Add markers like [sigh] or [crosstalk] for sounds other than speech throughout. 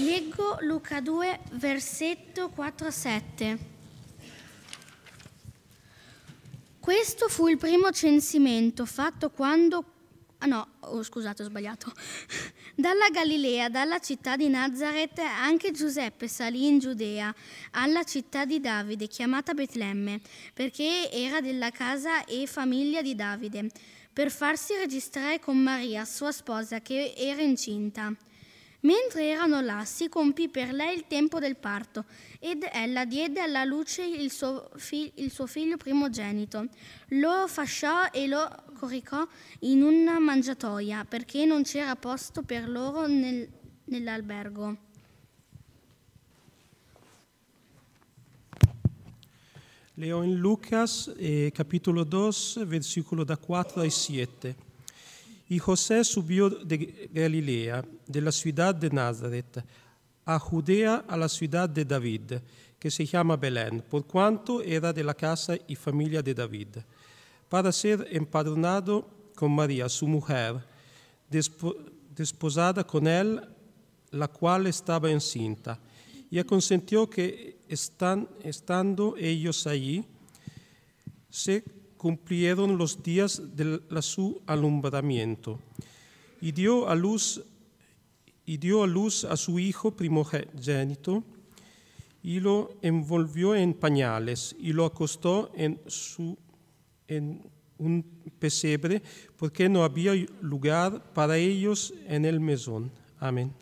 Leggo Luca 2, versetto 4-7. Questo fu il primo censimento fatto quando... Ah no, oh, scusate, ho sbagliato. Dalla Galilea, dalla città di Nazareth, anche Giuseppe salì in Giudea, alla città di Davide, chiamata Betlemme, perché era della casa e famiglia di Davide, per farsi registrare con Maria, sua sposa, che era incinta. Mentre erano là, si compì per lei il tempo del parto ed ella diede alla luce il suo, fi- il suo figlio primogenito. Lo fasciò e lo coricò in una mangiatoia perché non c'era posto per loro nel- nell'albergo. Leo en Lucas, eh, capítulo 2, versicolo da 4 ai 7. Y José subió de Galilea, de la ciudad de Nazaret, a Judea, a la ciudad de David, que se llama Belén, por cuanto era de la casa y familia de David, para ser empadronado con María, su mujer, desposada con él, la cual estaba encinta. Y aconsentió que, estando ellos allí, se cumplieron los días de su alumbramiento. Y dio a luz y dio a luz a su hijo primogénito y lo envolvió en pañales y lo acostó en, su, en un pesebre porque no había lugar para ellos en el mesón. Amén.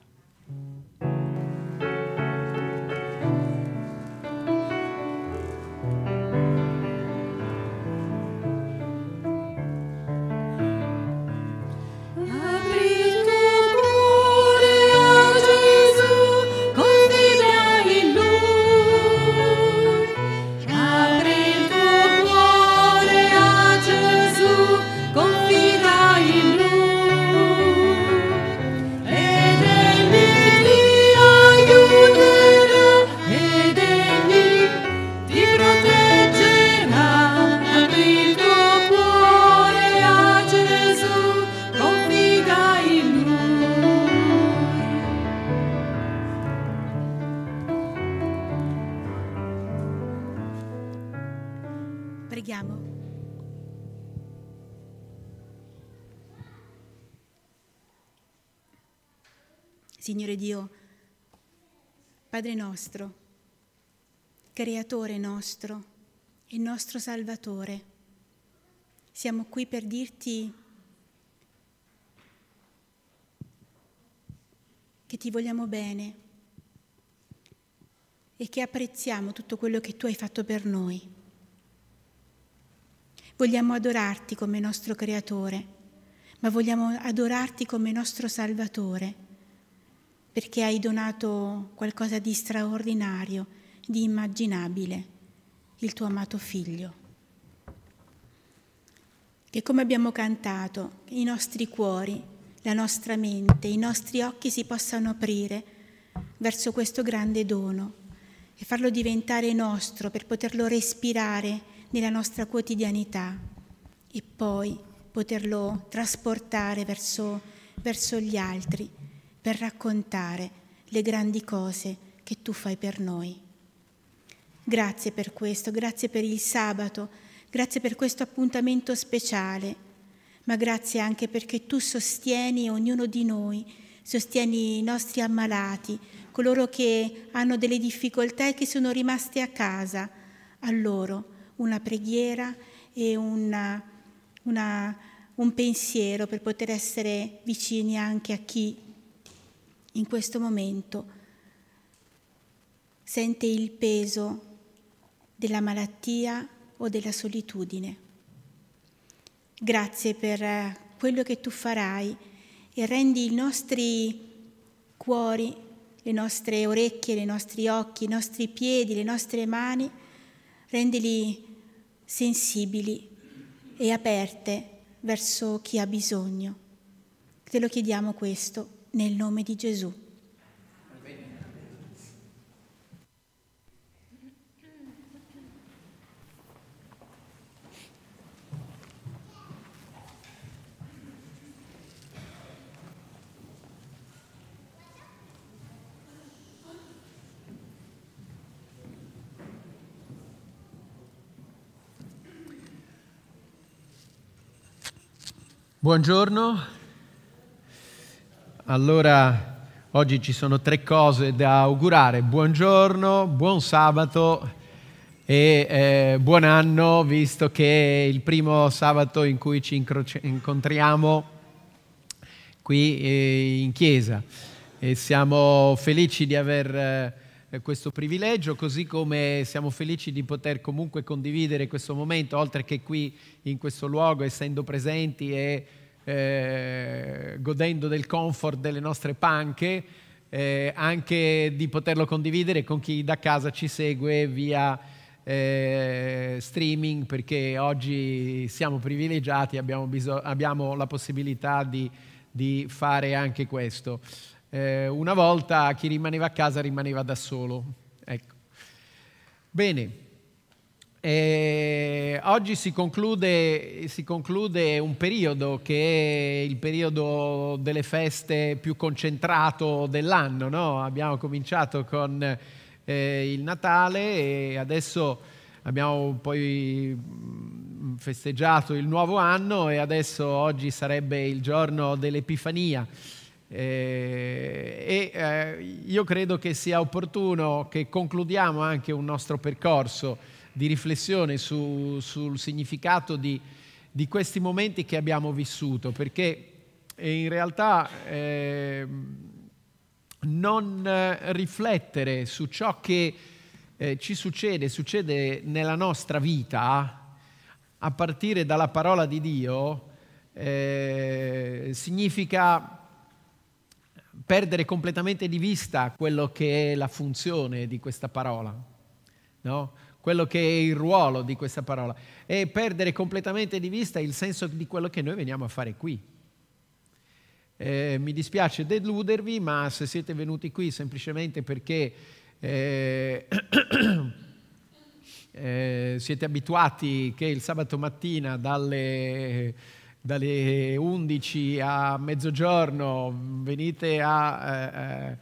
Signore Dio, Padre nostro, Creatore nostro e nostro Salvatore. Siamo qui per dirti che ti vogliamo bene e che apprezziamo tutto quello che tu hai fatto per noi. Vogliamo adorarti come nostro creatore, ma vogliamo adorarti come nostro salvatore perché hai donato qualcosa di straordinario, di immaginabile, il tuo amato figlio. Che come abbiamo cantato, i nostri cuori, la nostra mente, i nostri occhi si possano aprire verso questo grande dono e farlo diventare nostro per poterlo respirare nella nostra quotidianità e poi poterlo trasportare verso, verso gli altri per raccontare le grandi cose che tu fai per noi. Grazie per questo, grazie per il sabato, grazie per questo appuntamento speciale, ma grazie anche perché tu sostieni ognuno di noi, sostieni i nostri ammalati, coloro che hanno delle difficoltà e che sono rimasti a casa, a loro una preghiera e una, una, un pensiero per poter essere vicini anche a chi in questo momento sente il peso della malattia o della solitudine. Grazie per eh, quello che tu farai e rendi i nostri cuori, le nostre orecchie, i nostri occhi, i nostri piedi, le nostre mani, rendili sensibili e aperte verso chi ha bisogno. Te lo chiediamo questo nel nome di Gesù. Buongiorno, allora, oggi ci sono tre cose da augurare. Buongiorno, buon sabato e eh, buon anno, visto che è il primo sabato in cui ci incontriamo qui eh, in chiesa. E siamo felici di aver eh, questo privilegio, così come siamo felici di poter comunque condividere questo momento, oltre che qui in questo luogo, essendo presenti e eh, godendo del comfort delle nostre panche, eh, anche di poterlo condividere con chi da casa ci segue via eh, streaming, perché oggi siamo privilegiati, abbiamo, bisog- abbiamo la possibilità di, di, fare anche questo. Eh, una volta chi rimaneva a casa rimaneva da solo. Ecco. Bene. E eh, oggi si conclude, si conclude, un periodo che è il periodo delle feste più concentrato dell'anno. No? Abbiamo cominciato con eh, il Natale e adesso abbiamo poi mm, festeggiato il nuovo anno e adesso oggi sarebbe il giorno dell'Epifania. Eh, eh, io credo che sia opportuno che concludiamo anche un nostro percorso di riflessione su, sul significato di, di, questi momenti che abbiamo vissuto, perché eh, in realtà ehm, eh, non riflettere su ciò che eh, ci succede, succede nella nostra vita, a partire dalla parola di Dio, eh, significa perdere completamente di vista quello che è la funzione di questa parola. No? quello che è il ruolo di questa parola e perdere completamente di vista il senso di quello che noi veniamo a fare qui. Eh, mi dispiace deludervi, ma se siete venuti qui semplicemente perché eh, [coughs] eh, siete abituati che il sabato mattina dalle, dalle 11 a mezzogiorno venite a eh, eh,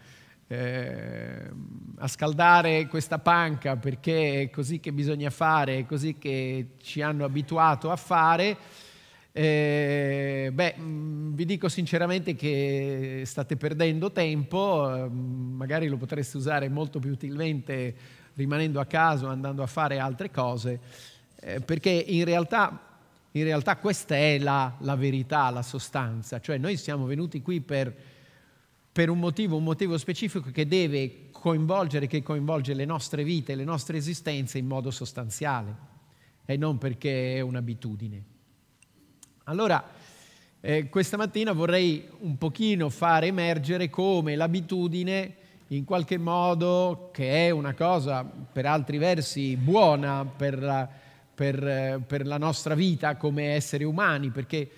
eh, a scaldare questa panca perché è così che bisogna fare, è così che ci hanno abituato a fare. Eh, beh, mm, vi dico sinceramente che state perdendo tempo, ehm, magari lo potreste usare molto più utilmente rimanendo a casa, andando a fare altre cose, eh, perché in realtà, in realtà, questa è la, la verità, la sostanza, cioè noi siamo venuti qui per per un motivo, un motivo specifico che deve coinvolgere, che coinvolge le nostre vite, le nostre esistenze in modo sostanziale e non perché è un'abitudine. Allora, eh, questa mattina vorrei un pochino far emergere come l'abitudine in qualche modo, che è una cosa per altri versi buona per la, per, eh, per la nostra vita come esseri umani, perché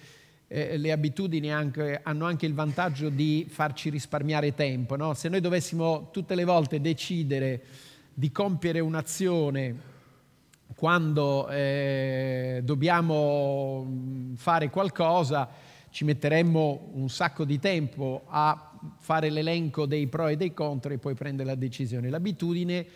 eh, le abitudini anche, hanno anche il vantaggio di farci risparmiare tempo. No? Se noi dovessimo tutte le volte decidere di compiere un'azione quando eh, dobbiamo mm, fare qualcosa, ci metteremmo un sacco di tempo a fare l'elenco dei pro e dei contro e poi prendere la decisione. L'abitudine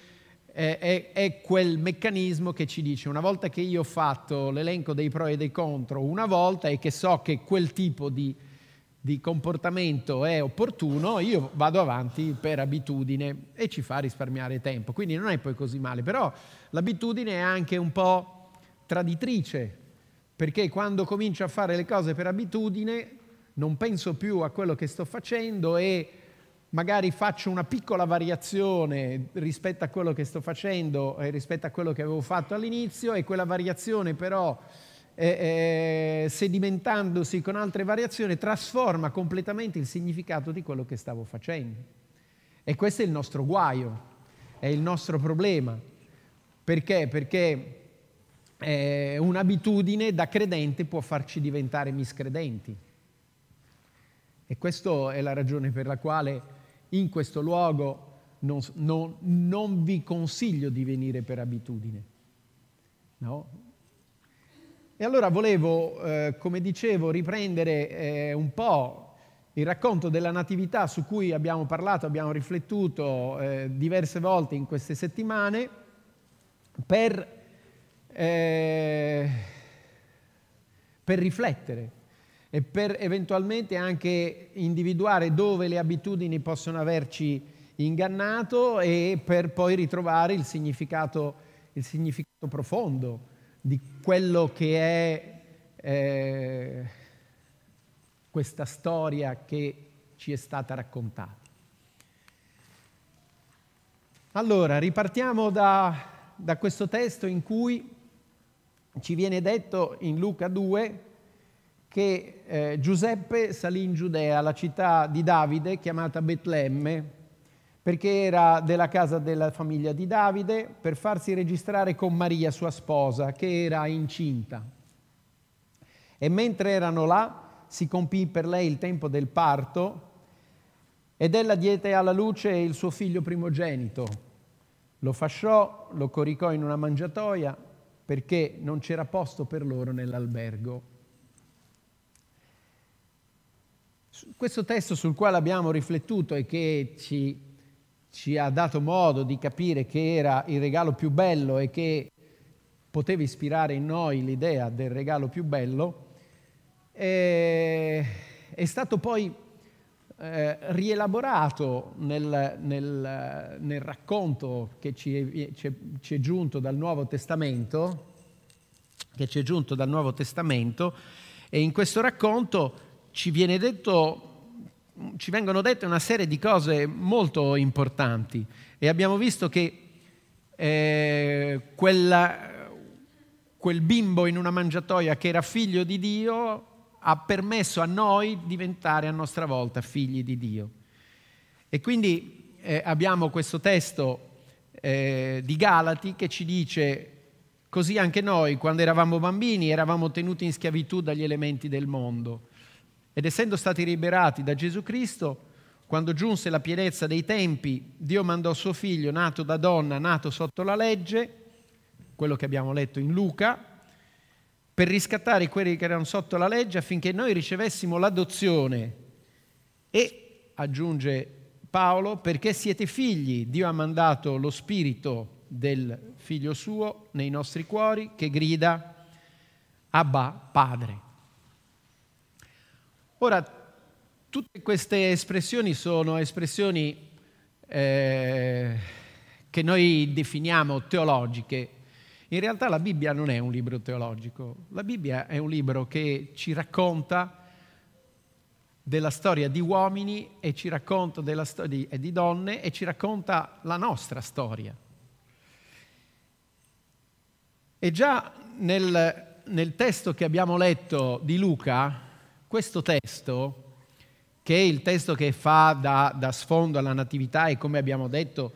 è, è, è, quel meccanismo che ci dice una volta che io ho fatto l'elenco dei pro e dei contro una volta e che so che quel tipo di, di comportamento è opportuno, io vado avanti per abitudine e ci fa risparmiare tempo. Quindi non è poi così male, però l'abitudine è anche un po' traditrice, perché quando comincio a fare le cose per abitudine non penso più a quello che sto facendo e magari faccio una piccola variazione rispetto a quello che sto facendo e rispetto a quello che avevo fatto all'inizio e quella variazione però eh, eh, sedimentandosi con altre variazioni trasforma completamente il significato di quello che stavo facendo. E questo è il nostro guaio, è il nostro problema. Perché? Perché eh, un'abitudine da credente può farci diventare miscredenti. E questa è la ragione per la quale in questo luogo non, non, non vi consiglio di venire per abitudine. No? E allora volevo, eh, come dicevo, riprendere eh, un po' il racconto della Natività su cui abbiamo parlato, abbiamo riflettuto eh, diverse volte in queste settimane, per, eh, per riflettere e per eventualmente anche individuare dove le abitudini possono averci ingannato e per poi ritrovare il significato, il significato profondo di quello che è eh, questa storia che ci è stata raccontata. Allora, ripartiamo da, da questo testo in cui ci viene detto in Luca 2 che eh, Giuseppe salì in Giudea, la città di Davide, chiamata Betlemme, perché era della casa della famiglia di Davide, per farsi registrare con Maria, sua sposa, che era incinta. E mentre erano là, si compì per lei il tempo del parto, ed ella diede alla luce il suo figlio primogenito. Lo fasciò, lo coricò in una mangiatoia, perché non c'era posto per loro nell'albergo. Questo testo sul quale abbiamo riflettuto e che ci, ci ha dato modo di capire che era il regalo più bello e che poteva ispirare in noi l'idea del regalo più bello, è, eh, è stato poi eh, rielaborato nel, nel, nel, racconto che ci è, ci, ci è, giunto dal Nuovo Testamento, che ci è giunto dal Nuovo Testamento, e in questo racconto ci, detto, ci vengono dette una serie di cose molto importanti e abbiamo visto che eh, quella, quel bimbo in una mangiatoia che era figlio di Dio ha permesso a noi di diventare a nostra volta figli di Dio. E quindi eh, abbiamo questo testo eh, di Galati che ci dice così anche noi, quando eravamo bambini, eravamo tenuti in schiavitù dagli elementi del mondo. Ed essendo stati liberati da Gesù Cristo, quando giunse la pienezza dei tempi, Dio mandò suo figlio, nato da donna, nato sotto la legge, quello che abbiamo letto in Luca, per riscattare quelli che erano sotto la legge affinché noi ricevessimo l'adozione. E, aggiunge Paolo, perché siete figli, Dio ha mandato lo spirito del figlio suo nei nostri cuori che grida Abba Padre. Ora, tutte queste espressioni sono espressioni eh, che noi definiamo teologiche. In realtà la Bibbia non è un libro teologico, la Bibbia è un libro che ci racconta della storia di uomini e ci racconta della storia di, di donne e ci racconta la nostra storia. E già nel, nel testo che abbiamo letto di Luca, questo testo, che è il testo che fa da, da sfondo alla Natività e come abbiamo detto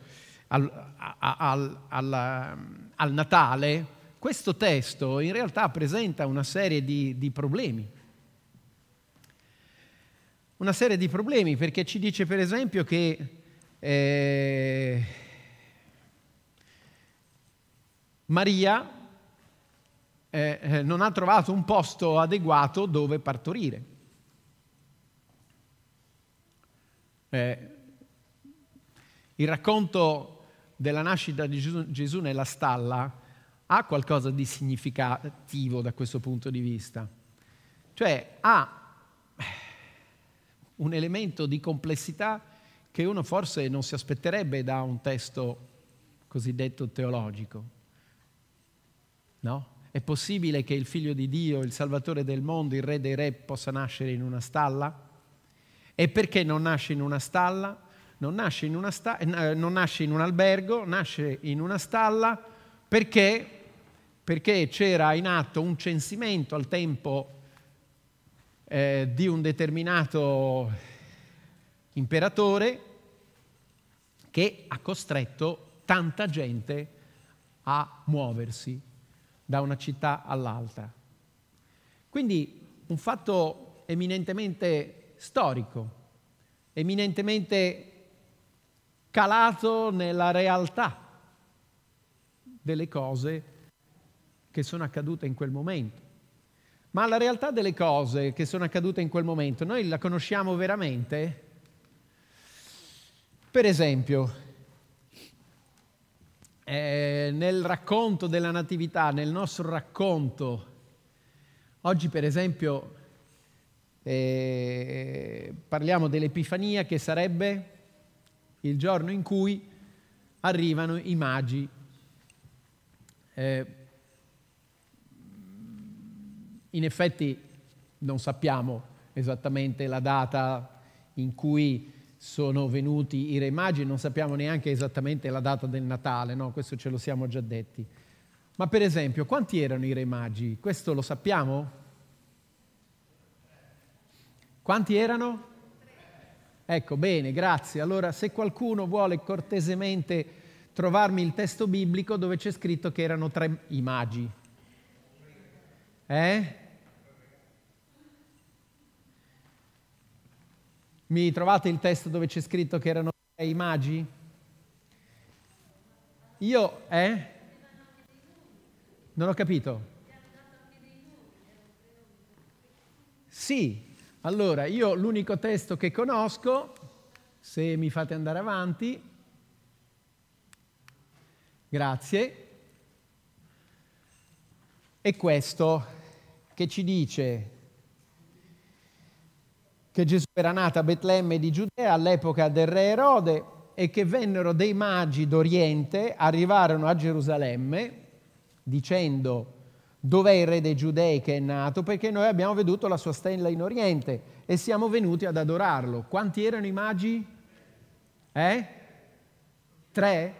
al, al, al, ehm, al, Natale, questo testo in realtà presenta una serie di, di problemi. Una serie di problemi perché ci dice per esempio che eh, Maria eh, eh, non ha trovato un posto adeguato dove partorire. Eh, il racconto della nascita di Gesù, Gesù nella stalla ha qualcosa di significativo da questo punto di vista. Cioè ha eh, un elemento di complessità che uno forse non si aspetterebbe da un testo cosiddetto teologico. No? È possibile che il figlio di Dio, il Salvatore del mondo, il Re dei Re, possa nascere in una stalla? E perché non nasce in una stalla? Non nasce in, una sta- eh, non nasce in un albergo, nasce in una stalla perché? perché c'era in atto un censimento al tempo eh, di un determinato imperatore che ha costretto tanta gente a muoversi da una città all'altra. Quindi un fatto eminentemente storico, eminentemente calato nella realtà delle cose che sono accadute in quel momento. Ma la realtà delle cose che sono accadute in quel momento, noi la conosciamo veramente? Per esempio, eh, nel racconto della Natività, nel nostro racconto, oggi per esempio eh, parliamo dell'Epifania che sarebbe il giorno in cui arrivano i magi. Eh, in effetti non sappiamo esattamente la data in cui sono venuti i re magi, non sappiamo neanche esattamente la data del Natale, no? questo ce lo siamo già detti. Ma per esempio, quanti erano i re magi? Questo lo sappiamo? Quanti erano? Ecco, bene, grazie. Allora, se qualcuno vuole cortesemente trovarmi il testo biblico dove c'è scritto che erano tre i magi. Eh? Mi trovate il testo dove c'è scritto che erano sei magi? Io, eh? Non ho capito. Sì, allora io l'unico testo che conosco, se mi fate andare avanti, grazie, è questo che ci dice che Gesù era nato a Betlemme di Giudea all'epoca del re Erode e che vennero dei magi d'Oriente, arrivarono a Gerusalemme dicendo dov'è il re dei giudei che è nato? Perché noi abbiamo veduto la sua stella in Oriente e siamo venuti ad adorarlo. Quanti erano i magi? Eh? Tre?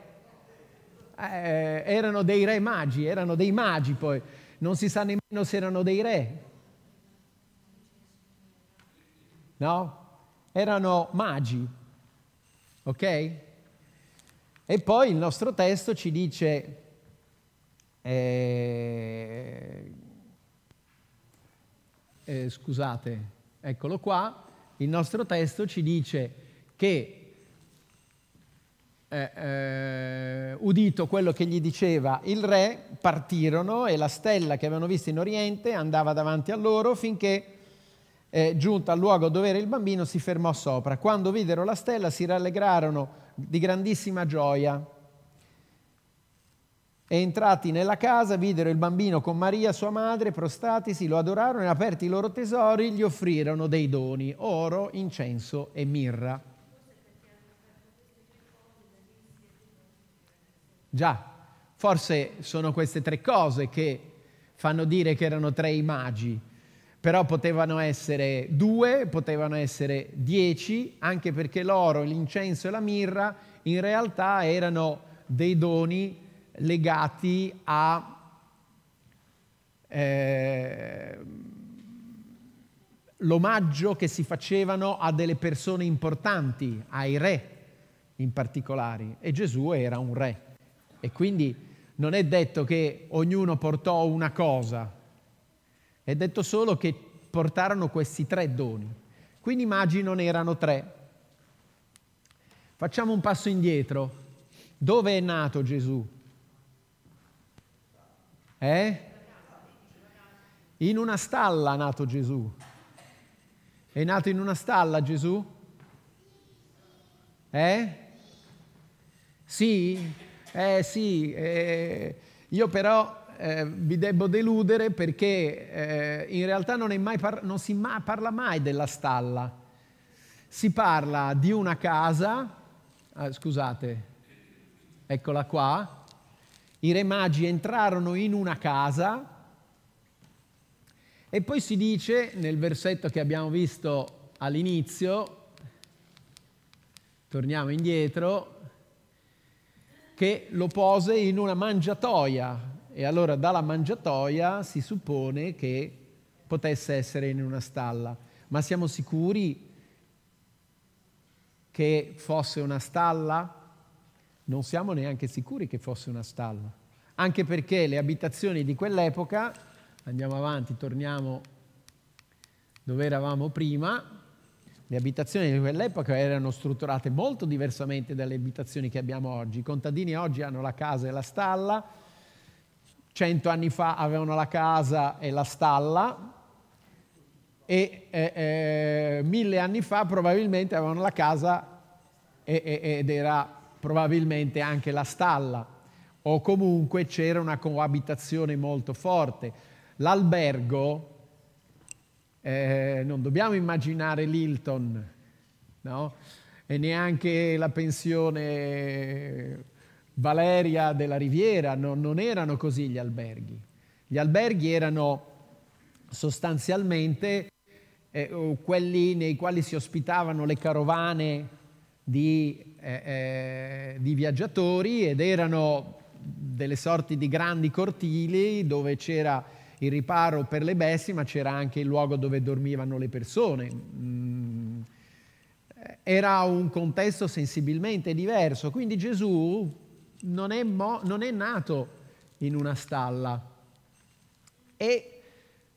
Eh, erano dei re magi, erano dei magi poi. Non si sa nemmeno se erano dei re, no? Erano magi, ok? E poi il nostro testo ci dice, eh, eh, scusate, eccolo qua, il nostro testo ci dice che eh, eh, udito quello che gli diceva il re, partirono e la stella che avevano visto in Oriente andava davanti a loro finché eh, giunta al luogo dove era il bambino, si fermò sopra. Quando videro la stella si rallegrarono di grandissima gioia. E entrati nella casa, videro il bambino con Maria, sua madre, prostratisi, lo adorarono e aperti i loro tesori gli offrirono dei doni, oro, incenso e mirra. Già, forse sono queste tre cose che fanno dire che erano tre i magi però potevano essere due, potevano essere dieci, anche perché l'oro, l'incenso e la mirra in realtà erano dei doni legati a eh, l'omaggio che si facevano a delle persone importanti, ai re in particolare, e Gesù era un re. E quindi non è detto che ognuno portò una cosa, è detto solo che portarono questi tre doni. Quindi immagino ne erano tre. Facciamo un passo indietro. Dove è nato Gesù? Eh? In una stalla è nato Gesù. È nato in una stalla Gesù? Eh? Sì? Eh sì, eh, io però eh, vi devo deludere perché eh, in realtà non, mai par- non si ma- parla mai della stalla. Si parla di una casa, ah, scusate, eccola qua, i re magi entrarono in una casa e poi si dice nel versetto che abbiamo visto all'inizio, torniamo indietro, che lo pose in una mangiatoia, e allora dalla mangiatoia si suppone che potesse essere in una stalla, ma siamo sicuri che fosse una stalla? Non siamo neanche sicuri che fosse una stalla, anche perché le abitazioni di quell'epoca, andiamo avanti, torniamo dove eravamo prima, le abitazioni di quell'epoca erano strutturate molto diversamente dalle abitazioni che abbiamo oggi. I contadini oggi hanno la casa e la stalla, cento anni fa avevano la casa e la stalla e eh, eh, mille anni fa probabilmente avevano la casa e, e, ed era probabilmente anche la stalla o comunque c'era una coabitazione molto forte. L'albergo, eh, non dobbiamo immaginare l'Hilton, no? e neanche la pensione Valeria della Riviera, no, non erano così gli alberghi. Gli alberghi erano sostanzialmente eh, quelli nei quali si ospitavano le carovane di, eh, eh, di viaggiatori ed erano delle sorti di grandi cortili dove c'era il riparo per le bestie, ma c'era anche il luogo dove dormivano le persone. Mm, eh, era un contesto sensibilmente diverso, quindi Gesù non è, mo- non è nato in una stalla. E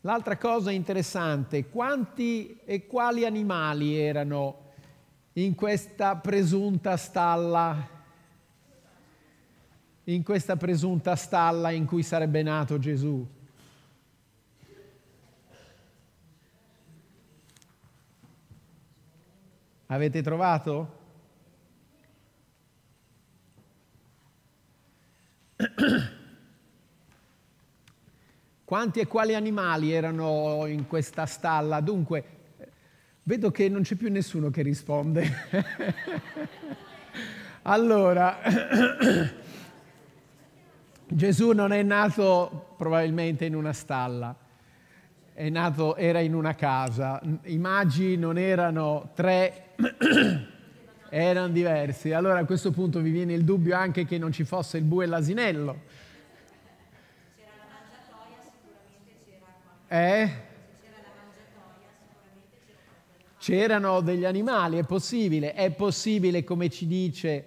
l'altra cosa interessante, quanti e quali animali erano in questa presunta stalla? in questa presunta stalla in cui sarebbe nato Gesù. Avete trovato? Quanti e quali animali erano in questa stalla? Dunque, vedo che non c'è più nessuno che risponde. [laughs] allora, [coughs] Gesù non è nato probabilmente in una stalla, nato, era in una casa. I magi non erano tre, [coughs] erano diversi. Allora a questo punto vi viene il dubbio anche che non ci fosse il bue e l'asinello Eh? C'erano degli animali, è possibile, è possibile come ci dice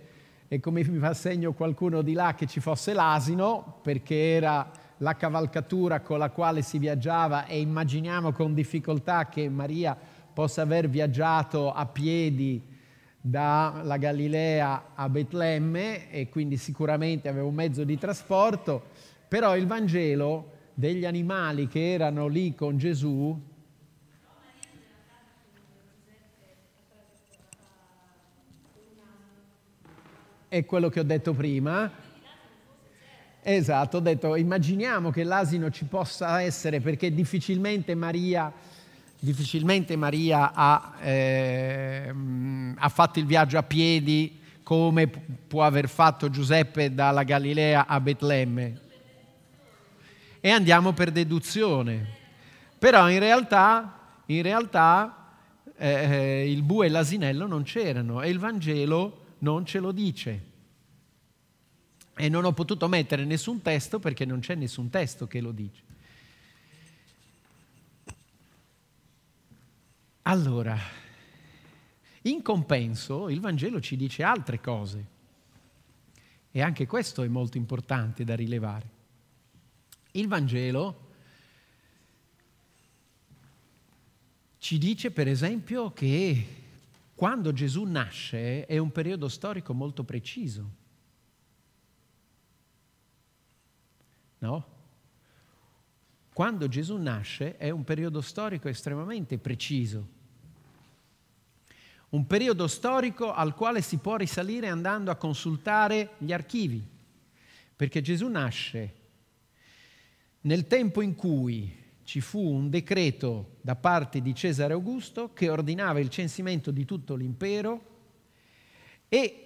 e come mi fa segno qualcuno di là che ci fosse l'asino, perché era la cavalcatura con la quale si viaggiava e immaginiamo con difficoltà che Maria possa aver viaggiato a piedi dalla Galilea a Betlemme e quindi sicuramente aveva un mezzo di trasporto, però il Vangelo degli animali che erano lì con Gesù, è quello che ho detto prima. Esatto, ho detto immaginiamo che l'asino ci possa essere perché difficilmente Maria, difficilmente Maria ha, eh, ha fatto il viaggio a piedi come può aver fatto Giuseppe dalla Galilea a Betlemme e andiamo per deduzione. Però in realtà, in realtà eh, eh il bue e l'asinello non c'erano e il Vangelo non ce lo dice. E non ho potuto mettere nessun testo perché non c'è nessun testo che lo dice. Allora, in compenso il Vangelo ci dice altre cose e anche questo è molto importante da rilevare. Il Vangelo ci dice per esempio che quando Gesù nasce è un periodo storico molto preciso. No? Quando Gesù nasce è un periodo storico estremamente preciso. Un periodo storico al quale si può risalire andando a consultare gli archivi, perché Gesù nasce nel tempo in cui ci fu un decreto da parte di Cesare Augusto che ordinava il censimento di tutto l'impero e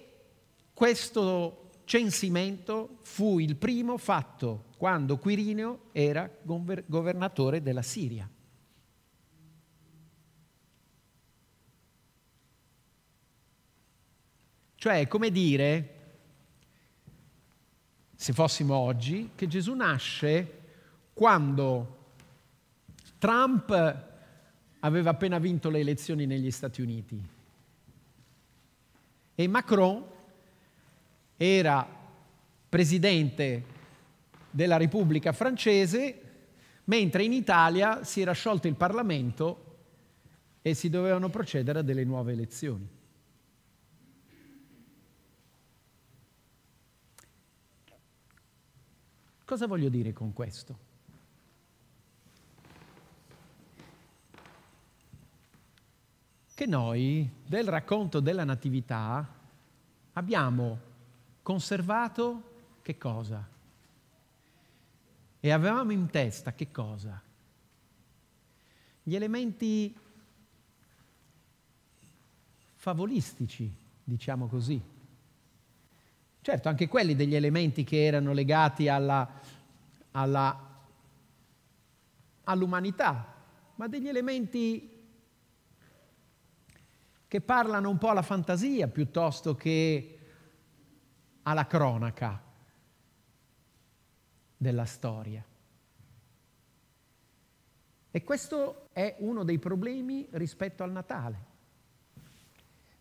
questo censimento fu il primo fatto quando Quirineo era governatore della Siria. Cioè, è come dire, se fossimo oggi, che Gesù nasce quando Trump aveva appena vinto le elezioni negli Stati Uniti e Macron era presidente della Repubblica francese, mentre in Italia si era sciolto il Parlamento e si dovevano procedere a delle nuove elezioni. Cosa voglio dire con questo? che noi del racconto della Natività abbiamo conservato che cosa? E avevamo in testa che cosa? Gli elementi favolistici, diciamo così. Certo, anche quelli degli elementi che erano legati alla, alla, all'umanità, ma degli elementi che parlano un po' alla fantasia piuttosto che alla cronaca della storia. E questo è uno dei problemi rispetto al Natale.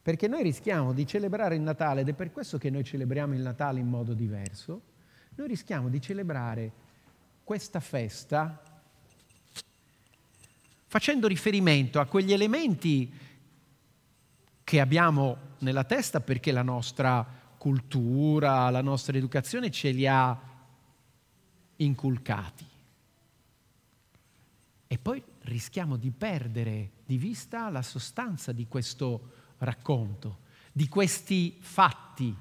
Perché noi rischiamo di celebrare il Natale, ed è per questo che noi celebriamo il Natale in modo diverso, noi rischiamo di celebrare questa festa facendo riferimento a quegli elementi che abbiamo nella testa perché la nostra cultura, la nostra educazione ce li ha inculcati. E poi rischiamo di perdere di vista la sostanza di questo racconto, di questi fatti.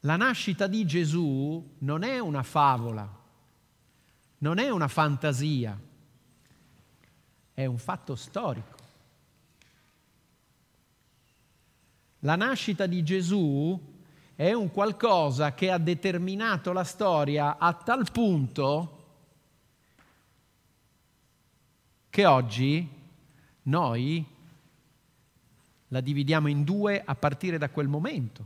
La nascita di Gesù non è una favola, non è una fantasia, è un fatto storico. La nascita di Gesù è un qualcosa che ha determinato la storia a tal punto che oggi noi la dividiamo in due a partire da quel momento.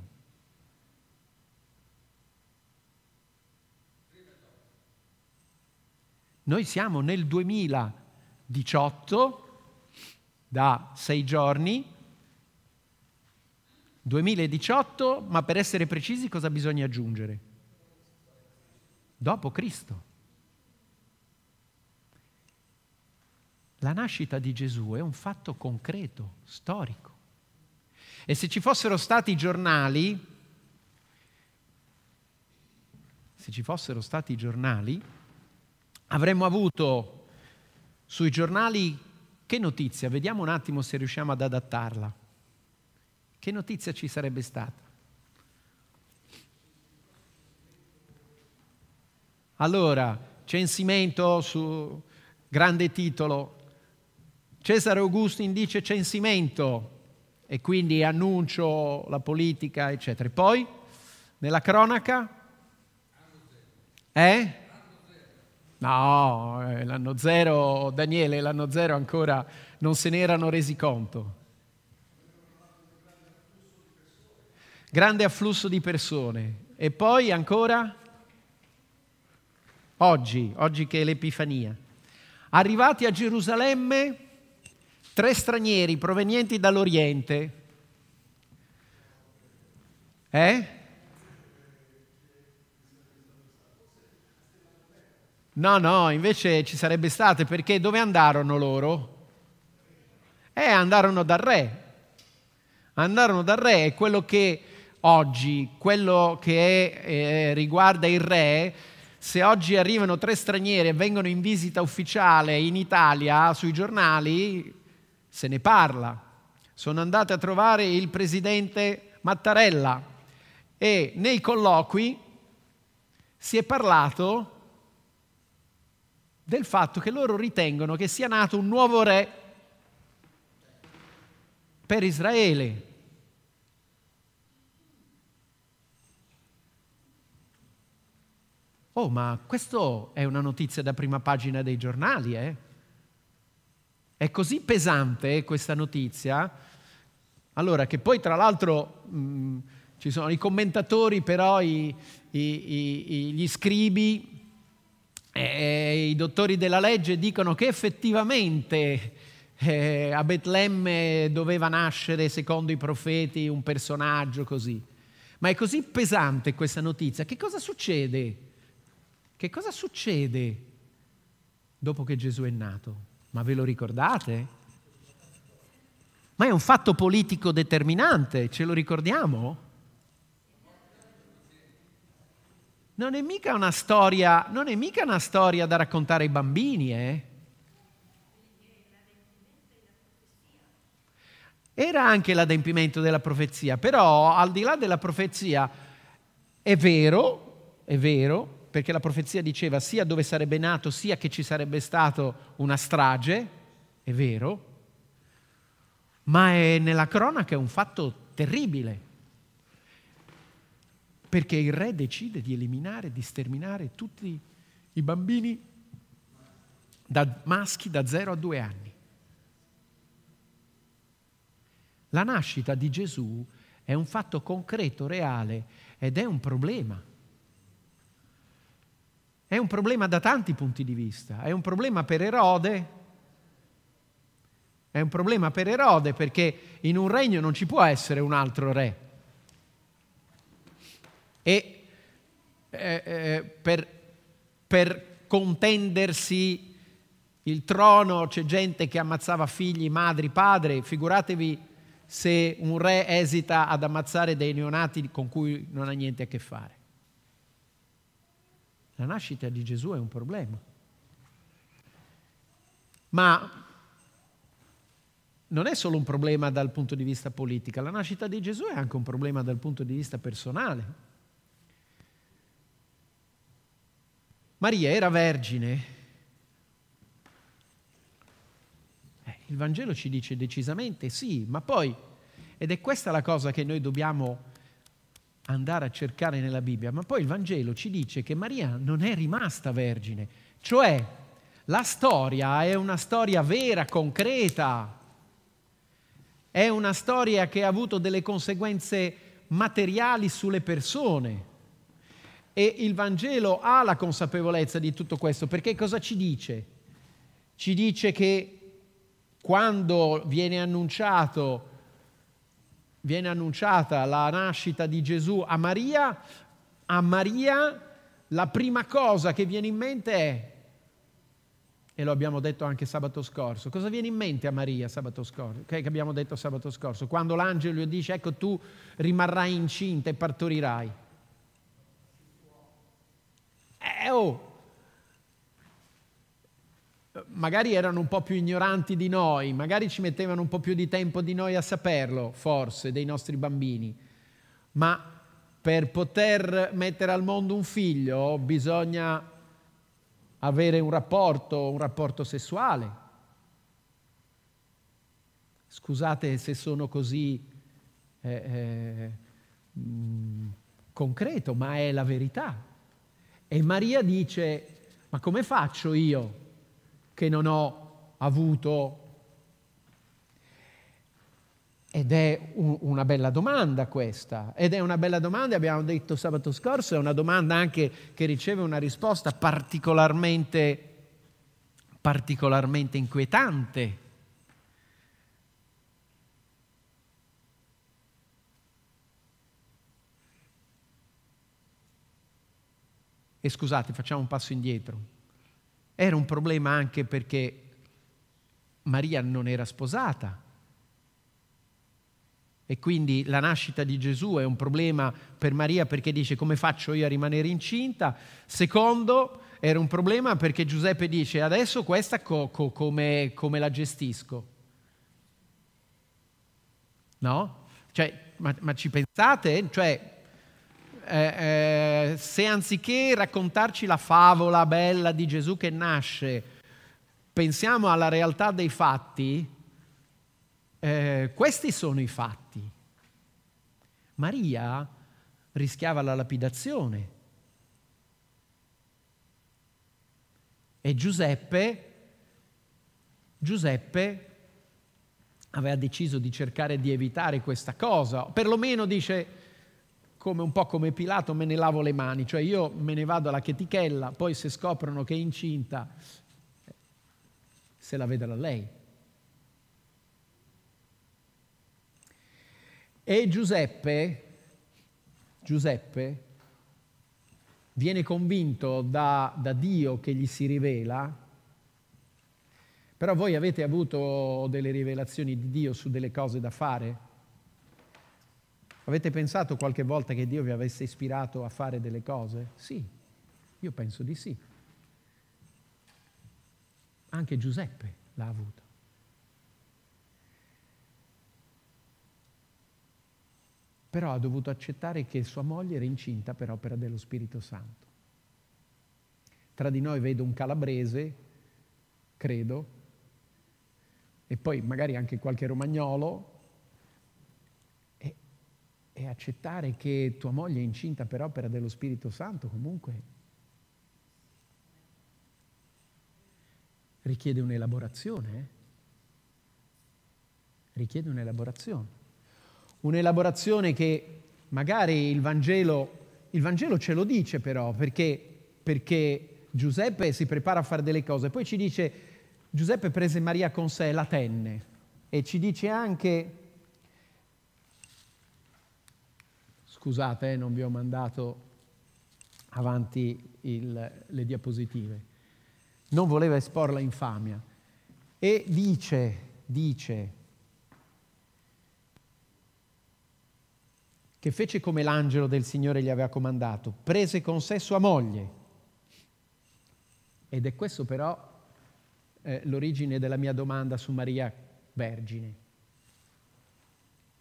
Noi siamo nel 2018, da sei giorni, 2018, ma per essere precisi cosa bisogna aggiungere? Dopo Cristo. La nascita di Gesù è un fatto concreto, storico. E se ci fossero stati i giornali, se ci fossero stati i giornali, avremmo avuto sui giornali che notizia? Vediamo un attimo se riusciamo ad adattarla. Che notizia ci sarebbe stata? Allora, censimento su grande titolo. Cesare Augustin dice censimento e quindi annuncio la politica, eccetera. E poi, nella cronaca? Eh? No, eh, l'anno zero, Daniele, l'anno zero ancora non se ne erano resi conto. grande afflusso di persone. E poi ancora oggi, oggi che è l'Epifania. Arrivati a Gerusalemme, tre stranieri provenienti dall'Oriente. Eh? No, no, invece ci sarebbe stato perché dove andarono loro? Eh, andarono dal re. Andarono dal re e quello che oggi quello che eh, riguarda il re, se oggi arrivano tre stranieri e vengono in visita ufficiale in Italia sui giornali, se ne parla. Sono andate a trovare il presidente Mattarella e nei colloqui si è parlato del fatto che loro ritengono che sia nato un nuovo re per Israele. oh ma questa è una notizia da prima pagina dei giornali, eh? È così pesante questa notizia, allora che poi tra l'altro mh, mm, ci sono i commentatori però, i, i, i, gli scribi, eh, i dottori della legge dicono che effettivamente eh, a Betlemme doveva nascere, secondo i profeti, un personaggio così. Ma è così pesante questa notizia. Che cosa succede? Che cosa succede dopo che Gesù è nato? Ma ve lo ricordate? Ma è un fatto politico determinante, ce lo ricordiamo? Non è mica una storia, non è mica una storia da raccontare ai bambini, eh? Era anche l'adempimento della profezia, però al di là della profezia è vero, è vero, perché la profezia diceva sia dove sarebbe nato, sia che ci sarebbe stata una strage, è vero, ma è nella cronaca è un fatto terribile, perché il re decide di eliminare, di sterminare tutti i bambini da maschi da 0 a 2 anni. La nascita di Gesù è un fatto concreto, reale ed è un problema. È un problema da tanti punti di vista. È un problema per Erode. È un problema per Erode perché in un regno non ci può essere un altro re. E eh, eh per, per contendersi il trono, c'è gente che ammazzava figli, madri, padre, figuratevi se un re esita ad ammazzare dei neonati con cui non ha niente a che fare. La nascita di Gesù è un problema. Ma non è solo un problema dal punto di vista politico, la nascita di Gesù è anche un problema dal punto di vista personale. Maria era vergine. Eh, il Vangelo ci dice decisamente sì, ma poi, ed è questa la cosa che noi dobbiamo andare a cercare nella Bibbia, ma poi il Vangelo ci dice che Maria non è rimasta vergine, cioè la storia è una storia vera, concreta, è una storia che ha avuto delle conseguenze materiali sulle persone. E il Vangelo ha la consapevolezza di tutto questo, perché cosa ci dice? Ci dice che quando viene annunciato viene annunciata la nascita di Gesù a Maria, a Maria la prima cosa che viene in mente è, e lo abbiamo detto anche sabato scorso, cosa viene in mente a Maria sabato scorso, che abbiamo detto sabato scorso, quando l'angelo dice ecco tu rimarrai incinta e partorirai. Eh oh, magari erano un po' più ignoranti di noi, magari ci mettevano un po' più di tempo di noi a saperlo, forse, dei nostri bambini, ma per poter mettere al mondo un figlio bisogna avere un rapporto, un rapporto sessuale. Scusate se sono così eh, eh, mm, concreto, ma è la verità. E Maria dice, ma come faccio io che non ho avuto? Ed è un, una bella domanda questa, ed è una bella domanda, abbiamo detto sabato scorso, è una domanda anche che riceve una risposta particolarmente, particolarmente inquietante. E scusate, facciamo un passo indietro. Era un problema anche perché Maria non era sposata. E quindi la nascita di Gesù è un problema per Maria perché dice come faccio io a rimanere incinta? Secondo, era un problema perché Giuseppe dice adesso questa co- come, come la gestisco? No? Cioè, ma, ma ci pensate? Cioè, eh, eh, se anziché raccontarci la favola bella di Gesù che nasce, pensiamo alla realtà dei fatti, eh, questi sono i fatti. Maria rischiava la lapidazione e Giuseppe, Giuseppe aveva deciso di cercare di evitare questa cosa, perlomeno dice come un po' come Pilato me ne lavo le mani, cioè io me ne vado alla chetichella, poi se scoprono che è incinta, se la vedrà lei. E Giuseppe, Giuseppe viene convinto da, da Dio che gli si rivela, però voi avete avuto delle rivelazioni di Dio su delle cose da fare? Avete pensato qualche volta che Dio vi avesse ispirato a fare delle cose? Sì, io penso di sì. Anche Giuseppe l'ha avuto. Però ha dovuto accettare che sua moglie era incinta per opera dello Spirito Santo. Tra di noi vedo un calabrese, credo, e poi magari anche qualche romagnolo accettare che tua moglie è incinta per opera dello Spirito Santo comunque richiede un'elaborazione. Eh? Richiede un'elaborazione. Un'elaborazione che magari il Vangelo, il Vangelo ce lo dice però, perché, perché Giuseppe si prepara a fare delle cose. Poi ci dice, Giuseppe prese Maria con sé e la tenne. E ci dice anche Scusate, non vi ho mandato avanti il, le diapositive. Non voleva esporla infamia. E dice, dice, che fece come l'angelo del Signore gli aveva comandato, prese con sé sua moglie. Ed è questo però eh, l'origine della mia domanda su Maria Vergine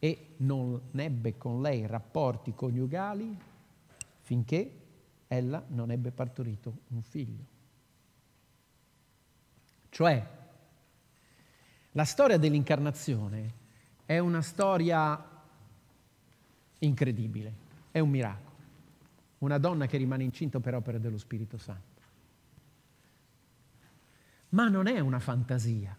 e non ebbe con lei rapporti coniugali finché ella non ebbe partorito un figlio. Cioè, la storia dell'incarnazione è una storia incredibile, è un miracolo. Una donna che rimane incinta per opera dello Spirito Santo. Ma non è una fantasia.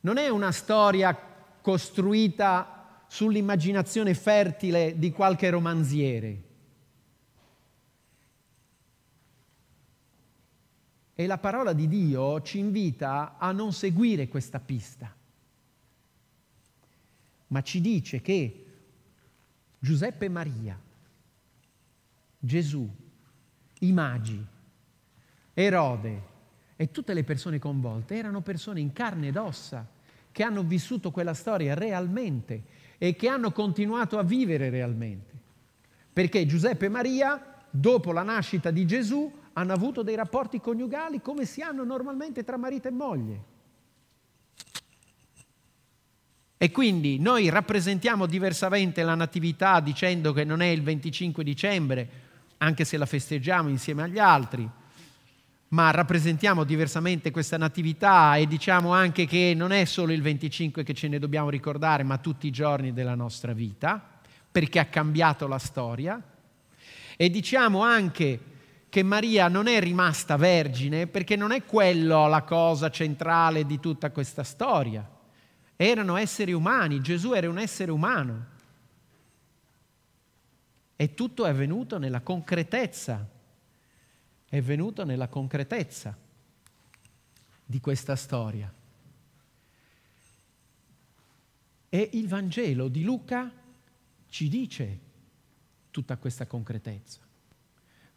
Non è una storia costruita sull'immaginazione fertile di qualche romanziere. E la parola di Dio ci invita a non seguire questa pista, ma ci dice che Giuseppe Maria, Gesù, i magi, Erode e tutte le persone coinvolte erano persone in carne ed ossa che hanno vissuto quella storia realmente e che hanno continuato a vivere realmente. Perché Giuseppe e Maria, dopo la nascita di Gesù, hanno avuto dei rapporti coniugali come si hanno normalmente tra marito e moglie. E quindi noi rappresentiamo diversamente la Natività dicendo che non è il 25 dicembre, anche se la festeggiamo insieme agli altri, ma rappresentiamo diversamente questa natività e diciamo anche che non è solo il 25 che ce ne dobbiamo ricordare, ma tutti i giorni della nostra vita, perché ha cambiato la storia. E diciamo anche che Maria non è rimasta vergine perché non è quella la cosa centrale di tutta questa storia. Erano esseri umani, Gesù era un essere umano. E tutto è avvenuto nella concretezza è venuto nella concretezza di questa storia. E il Vangelo di Luca ci dice tutta questa concretezza,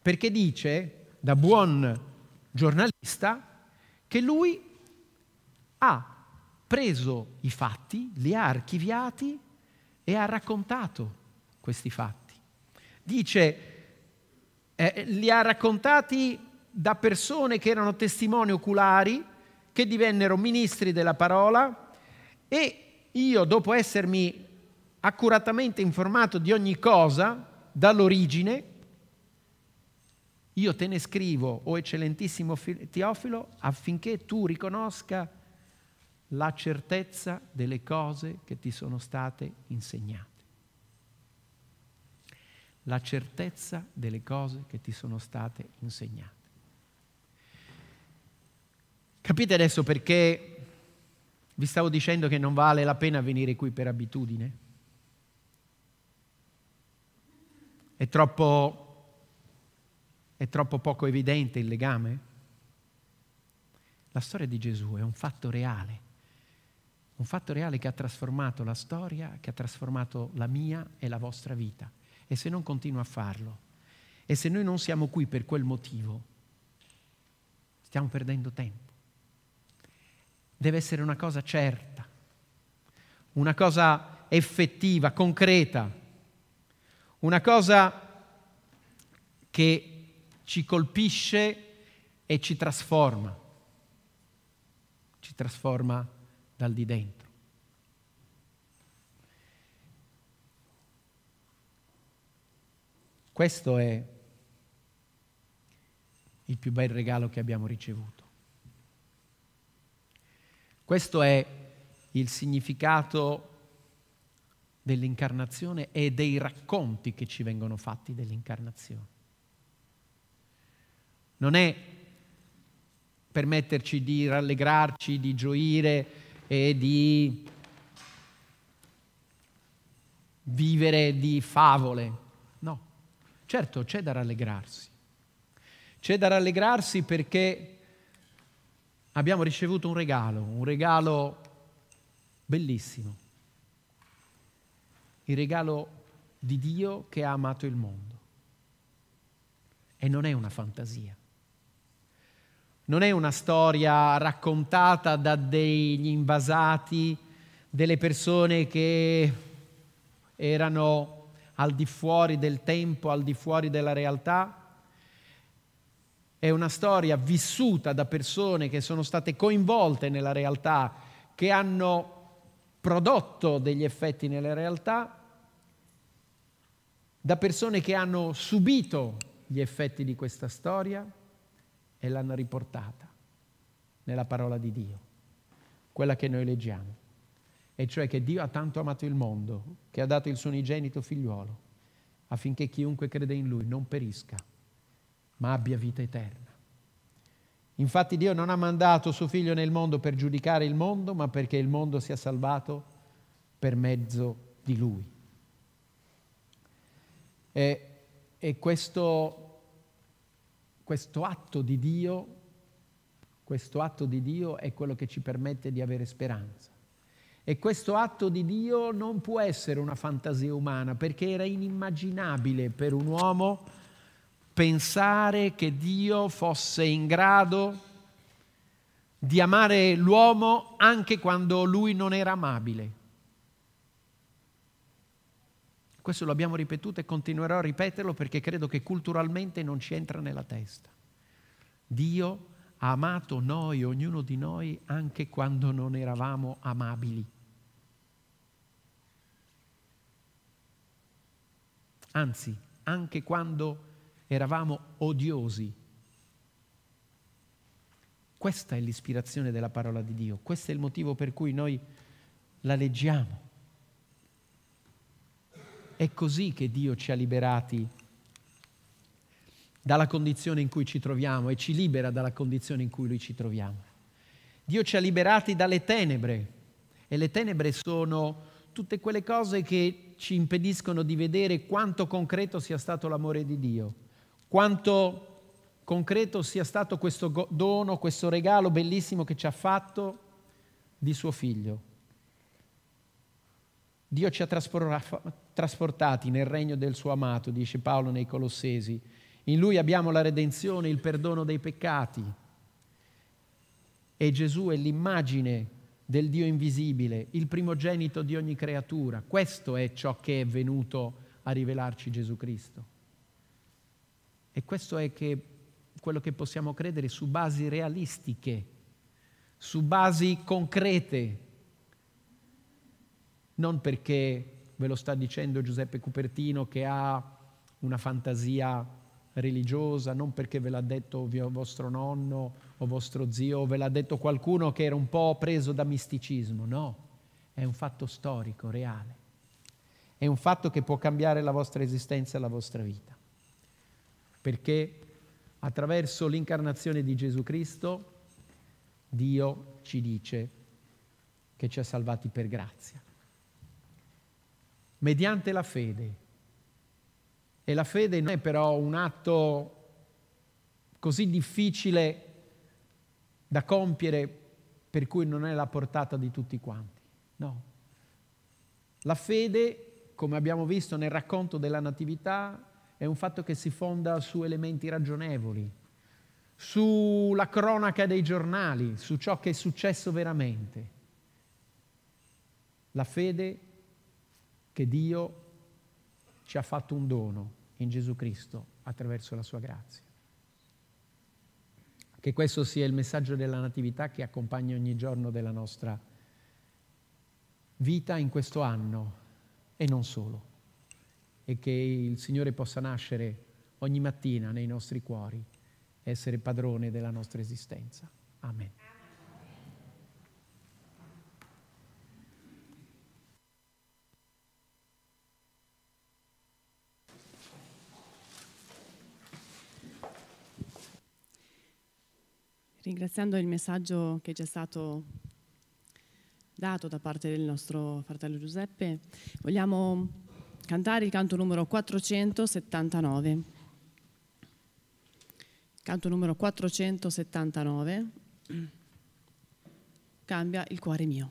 perché dice, da buon giornalista, che lui ha preso i fatti, li ha archiviati e ha raccontato questi fatti. Dice, eh, li ha raccontati da persone che erano testimoni oculari, che divennero ministri della parola e io, dopo essermi accuratamente informato di ogni cosa dall'origine, io te ne scrivo, o oh eccellentissimo Teofilo, affinché tu riconosca la certezza delle cose che ti sono state insegnate la certezza delle cose che ti sono state insegnate. Capite adesso perché vi stavo dicendo che non vale la pena venire qui per abitudine? È troppo, è troppo poco evidente il legame? La storia di Gesù è un fatto reale, un fatto reale che ha trasformato la storia, che ha trasformato la mia e la vostra vita e se non continua a farlo e se noi non siamo qui per quel motivo, stiamo perdendo tempo. Deve essere una cosa certa, una cosa effettiva, concreta, una cosa che ci colpisce e ci trasforma, ci trasforma dal di dentro. Questo è il più bel regalo che abbiamo ricevuto. Questo è il significato dell'incarnazione e dei racconti che ci vengono fatti dell'incarnazione. Non è permetterci di rallegrarci, di gioire e di vivere di favole, Certo, c'è da rallegrarsi. C'è da rallegrarsi perché abbiamo ricevuto un regalo, un regalo bellissimo. Il regalo di Dio che ha amato il mondo. E non è una fantasia. Non è una storia raccontata da degli invasati, delle persone che erano al di fuori del tempo, al di fuori della realtà. È una storia vissuta da persone che sono state coinvolte nella realtà, che hanno prodotto degli effetti nella realtà, da persone che hanno subito gli effetti di questa storia e l'hanno riportata nella parola di Dio, quella che noi leggiamo e cioè che Dio ha tanto amato il mondo che ha dato il suo unigenito figliuolo affinché chiunque crede in lui non perisca, ma abbia vita eterna. Infatti Dio non ha mandato suo figlio nel mondo per giudicare il mondo, ma perché il mondo sia salvato per mezzo di lui. E, e questo, questo atto di Dio, questo atto di Dio è quello che ci permette di avere speranza. E questo atto di Dio non può essere una fantasia umana, perché era inimmaginabile per un uomo pensare che Dio fosse in grado di amare l'uomo anche quando lui non era amabile. Questo lo abbiamo ripetuto e continuerò a ripeterlo perché credo che culturalmente non ci entra nella testa. Dio ha amato noi, ognuno di noi, anche quando non eravamo amabili. anzi anche quando eravamo odiosi. Questa è l'ispirazione della parola di Dio, questo è il motivo per cui noi la leggiamo. È così che Dio ci ha liberati dalla condizione in cui ci troviamo e ci libera dalla condizione in cui lui ci troviamo. Dio ci ha liberati dalle tenebre e le tenebre sono tutte quelle cose che ci impediscono di vedere quanto concreto sia stato l'amore di Dio, quanto concreto sia stato questo dono, questo regalo bellissimo che ci ha fatto di suo figlio. Dio ci ha trasportati nel regno del suo amato, dice Paolo nei Colossesi. In lui abbiamo la redenzione, il perdono dei peccati. E Gesù è l'immagine del Dio invisibile, il primogenito di ogni creatura. Questo è ciò che è venuto a rivelarci Gesù Cristo. E questo è che, quello che possiamo credere su basi realistiche, su basi concrete, non perché ve lo sta dicendo Giuseppe Cupertino che ha una fantasia religiosa, non perché ve l'ha detto vostro nonno o oh, vostro zio o ve l'ha detto qualcuno che era un po' preso da misticismo, no, è un fatto storico, reale, è un fatto che può cambiare la vostra esistenza e la vostra vita, perché attraverso l'incarnazione di Gesù Cristo Dio ci dice che ci ha salvati per grazia, mediante la fede. E la fede non è però un atto così difficile da compiere per cui non è la portata di tutti quanti. No. La fede, come abbiamo visto nel racconto della Natività, è un fatto che si fonda su elementi ragionevoli, sulla cronaca dei giornali, su ciò che è successo veramente. La fede che Dio ci ha fatto un dono in Gesù Cristo attraverso la sua grazia. Che questo sia il messaggio della Natività che accompagna ogni giorno della nostra vita in questo anno e non solo. E che il Signore possa nascere ogni mattina nei nostri cuori, essere padrone della nostra esistenza. Amen. ringraziando il messaggio che ci è stato dato da parte del nostro fratello Giuseppe, vogliamo cantare il canto numero 479. Canto numero 479, Cambia il cuore mio.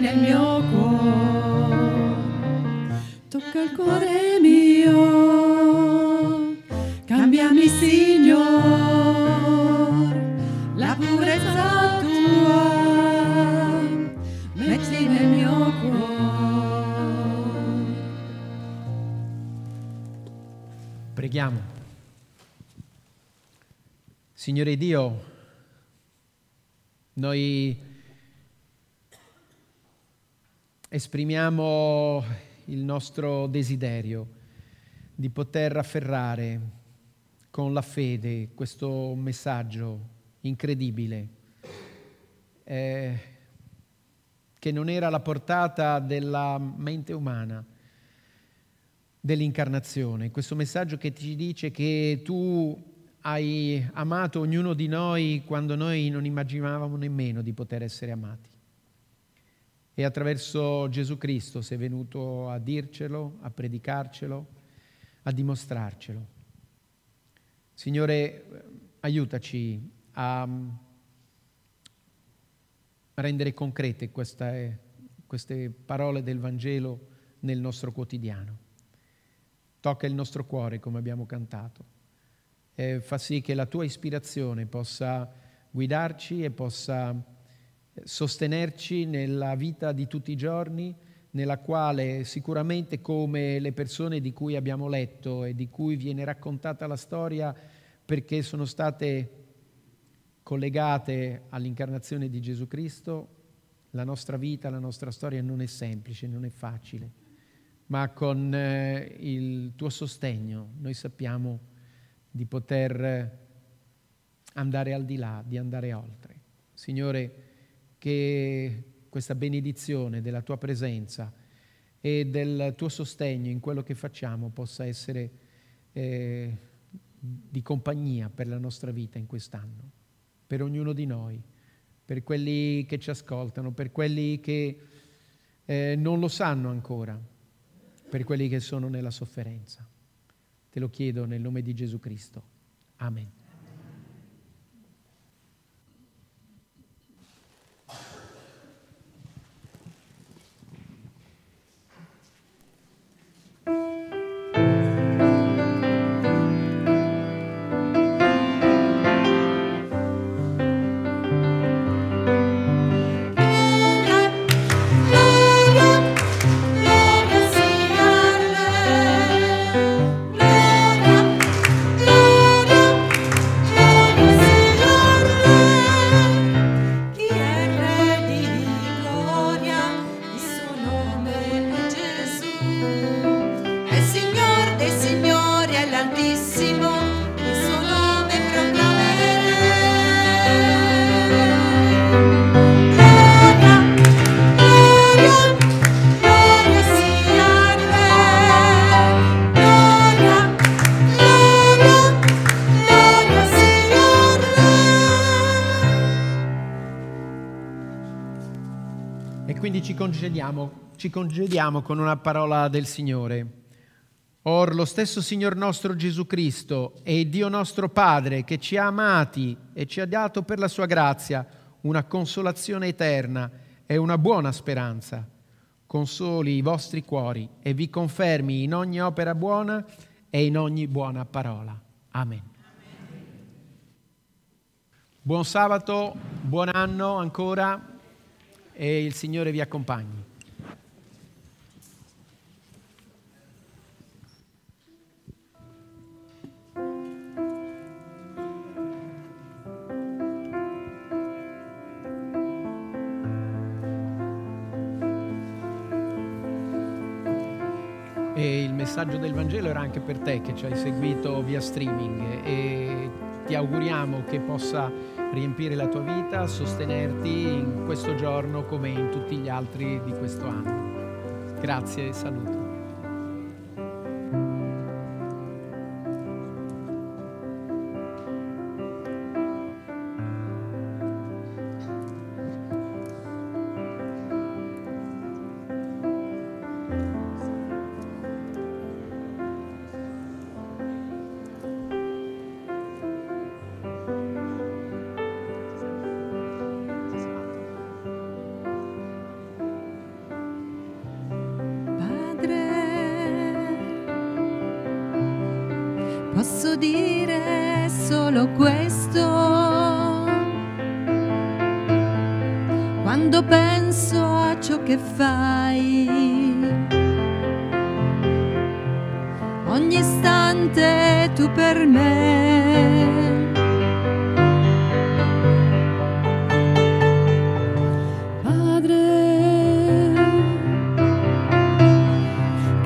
nel mio cuore, tocca il cuore mio, cambiami Signore, la purezza tua, metti nel mio cuore. Preghiamo. Signore Dio, noi esprimiamo il nostro desiderio di poter afferrare con la fede questo messaggio incredibile eh, che non era la portata della mente umana dell'incarnazione, questo messaggio che ci dice che tu hai amato ognuno di noi quando noi non immaginavamo nemmeno di poter essere amati e attraverso Gesù Cristo sei venuto a dircelo, a predicarcelo, a dimostrarcelo. Signore, aiutaci a mm, rendere concrete queste, eh, queste parole del Vangelo nel nostro quotidiano. Tocca il nostro cuore, come abbiamo cantato, e fa sì che la tua ispirazione possa guidarci e possa sostenerci nella vita di tutti i giorni, nella quale sicuramente come le persone di cui abbiamo letto e di cui viene raccontata la storia perché sono state collegate all'incarnazione di Gesù Cristo, la nostra vita, la nostra storia non è semplice, non è facile, ma con eh, il tuo sostegno noi sappiamo di poter andare al di là, di andare oltre. Signore, che questa benedizione della tua presenza e del tuo sostegno in quello che facciamo possa essere eh, di compagnia per la nostra vita in quest'anno, per ognuno di noi, per quelli che ci ascoltano, per quelli che eh, non lo sanno ancora, per quelli che sono nella sofferenza. Te lo chiedo nel nome di Gesù Cristo. Amen. congediamo, ci congediamo con una parola del Signore. Or lo stesso Signor nostro Gesù Cristo e Dio nostro Padre che ci ha amati e ci ha dato per la sua grazia una consolazione eterna e una buona speranza, consoli i vostri cuori e vi confermi in ogni opera buona e in ogni buona parola. Amen. Buon sabato, buon anno ancora e il Signore vi accompagni. E il messaggio del Vangelo era anche per te che ci hai seguito via streaming ti auguriamo che possa riempire la tua vita, sostenerti in questo giorno come in tutti gli altri di questo anno. Grazie e saluto. niente tu per me. Padre,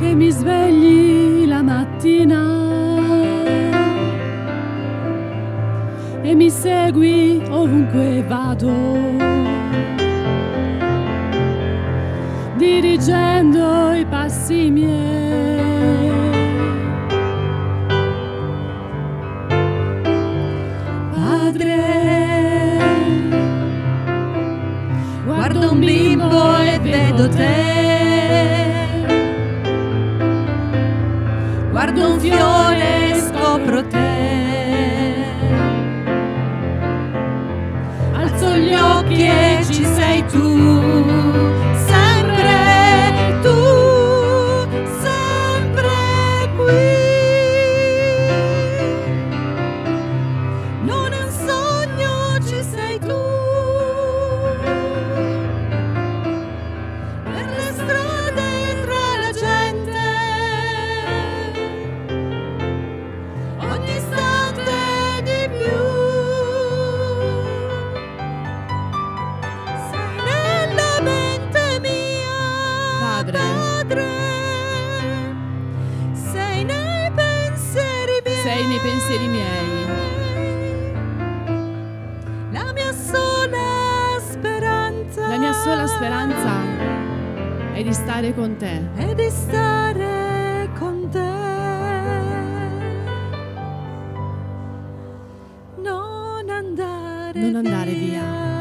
che mi svegli la mattina e mi segui ovunque vado. dirigendo i passi miei. guardam viola. te. E di stare con te. Non andare, non andare via. via.